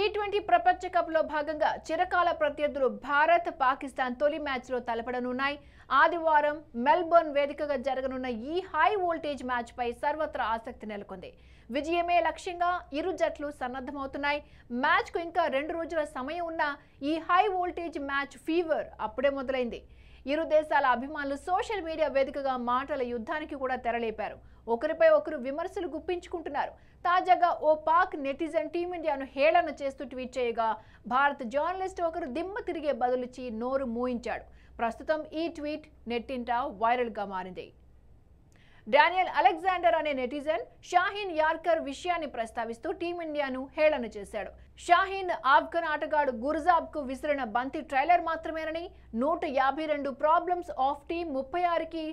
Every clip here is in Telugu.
టీ ట్వంటీ ప్రపంచ కప్లో భాగంగా చిరకాల ప్రత్యర్థులు భారత్ పాకిస్తాన్ తొలి మ్యాచ్లో తలపడనున్నాయి ఆదివారం మెల్బోర్న్ వేదికగా జరగనున్న ఈ హై వోల్టేజ్ మ్యాచ్పై సర్వత్రా ఆసక్తి నెలకొంది విజయమే లక్ష్యంగా ఇరు జట్లు సన్నద్ధమవుతున్నాయి మ్యాచ్కు ఇంకా రెండు రోజుల సమయం ఉన్న ఈ హై వోల్టేజ్ మ్యాచ్ ఫీవర్ అప్పుడే మొదలైంది ఇరు దేశాల అభిమానులు సోషల్ మీడియా వేదికగా మాటల యుద్ధానికి కూడా తెరలేపారు ఒకరిపై ఒకరు విమర్శలు గుప్పించుకుంటున్నారు తాజాగా ఓ పాక్ నెటిజన్ టీమిండియాను హేళన చేస్తూ ట్వీట్ చేయగా భారత జర్నలిస్ట్ ఒకరు దిమ్మ తిరిగే బదులిచ్చి నోరు మూయించాడు ప్రస్తుతం ఈ ట్వీట్ నెట్టింట వైరల్గా మారింది డానియల్ అలెగ్జాండర్ అనే నెటిజన్ షాహీన్ యార్కర్ విషయాన్ని ప్రస్తావిస్తూ టీమిండియాను హేళన చేశాడు షాహీన్ ఆఫ్ఘన్ ఆటగాడు గుర్జాబ్కు విసిరిన బంతి ట్రైలర్ మాత్రమేనని నూట యాభై రెండు ప్రాబ్లమ్స్ ఆఫ్ టీమ్ ముప్పై ఆరుకి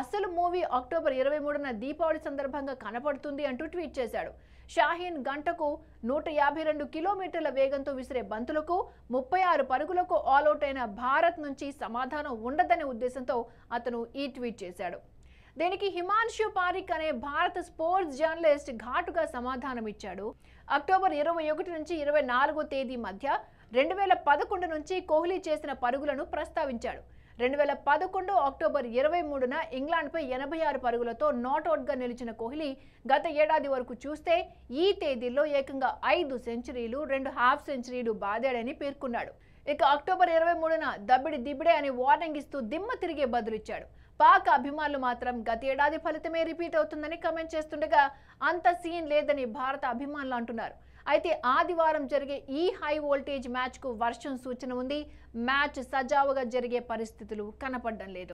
అసలు మూవీ అక్టోబర్ ఇరవై మూడున దీపావళి సందర్భంగా కనపడుతుంది అంటూ ట్వీట్ చేశాడు షాహీన్ గంటకు నూట యాభై రెండు కిలోమీటర్ల వేగంతో విసిరే బంతులకు ముప్పై ఆరు పరుగులకు ఆల్అౌట్ అయిన భారత్ నుంచి సమాధానం ఉండదనే ఉద్దేశంతో అతను ఈ ట్వీట్ చేశాడు దీనికి హిమాన్షు పారిక్ అనే భారత స్పోర్ట్స్ జర్నలిస్ట్ ఘాటుగా సమాధానం ఇచ్చాడు అక్టోబర్ ఇరవై ఒకటి నుంచి ఇరవై నాలుగో తేదీ మధ్య రెండు వేల పదకొండు నుంచి కోహ్లీ చేసిన పరుగులను ప్రస్తావించాడు రెండు వేల పదకొండు అక్టోబర్ ఇరవై మూడున ఇంగ్లాండ్పై ఎనభై ఆరు పరుగులతో నాట్అవుట్గా నిలిచిన కోహ్లీ గత ఏడాది వరకు చూస్తే ఈ తేదీల్లో ఏకంగా ఐదు సెంచరీలు రెండు హాఫ్ సెంచరీలు బాదాడని పేర్కొన్నాడు ఇక అక్టోబర్ ఇరవై మూడున దబ్బిడి దిబ్బిడే అని వార్నింగ్ ఇస్తూ దిమ్మ తిరిగే బదులిచ్చాడు పాక అభిమానులు మాత్రం గత ఏడాది ఫలితమే రిపీట్ అవుతుందని కమెంట్ చేస్తుండగా అంత సీన్ లేదని భారత అభిమానులు అంటున్నారు అయితే ఆదివారం జరిగే ఈ హై వోల్టేజ్ మ్యాచ్కు వర్షం సూచన ఉంది మ్యాచ్ సజావుగా జరిగే పరిస్థితులు కనపడడం లేదు